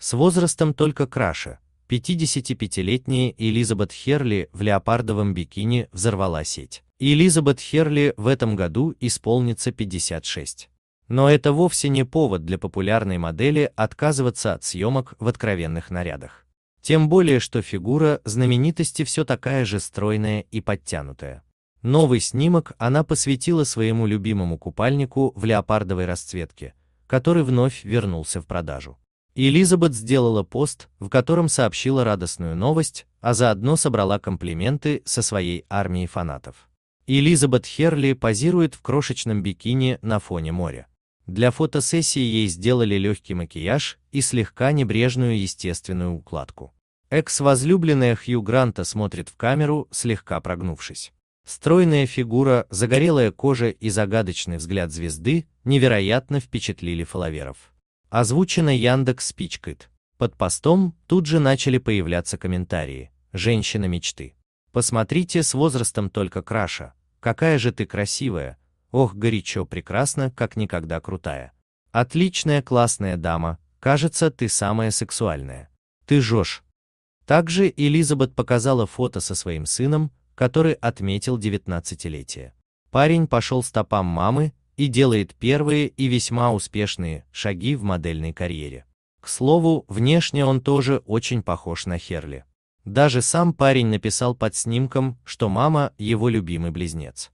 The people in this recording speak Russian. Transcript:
С возрастом только краше. 55-летняя Элизабет Херли в леопардовом бикини взорвала сеть. Элизабет Херли в этом году исполнится 56. Но это вовсе не повод для популярной модели отказываться от съемок в откровенных нарядах. Тем более, что фигура знаменитости все такая же стройная и подтянутая. Новый снимок она посвятила своему любимому купальнику в леопардовой расцветке, который вновь вернулся в продажу. Элизабет сделала пост, в котором сообщила радостную новость, а заодно собрала комплименты со своей армией фанатов. Элизабет Херли позирует в крошечном бикини на фоне моря. Для фотосессии ей сделали легкий макияж и слегка небрежную естественную укладку. Экс-возлюбленная Хью Гранта смотрит в камеру, слегка прогнувшись. Стройная фигура, загорелая кожа и загадочный взгляд звезды невероятно впечатлили фоловеров. Озвучено Яндекс Спичкит. Под постом тут же начали появляться комментарии. Женщина мечты. Посмотрите, с возрастом только краша. Какая же ты красивая. Ох, горячо, прекрасно, как никогда крутая. Отличная, классная дама. Кажется, ты самая сексуальная. Ты жжешь. Также Элизабет показала фото со своим сыном, который отметил 19-летие. Парень пошел стопам мамы и делает первые и весьма успешные шаги в модельной карьере. К слову, внешне он тоже очень похож на Херли. Даже сам парень написал под снимком, что мама его любимый близнец.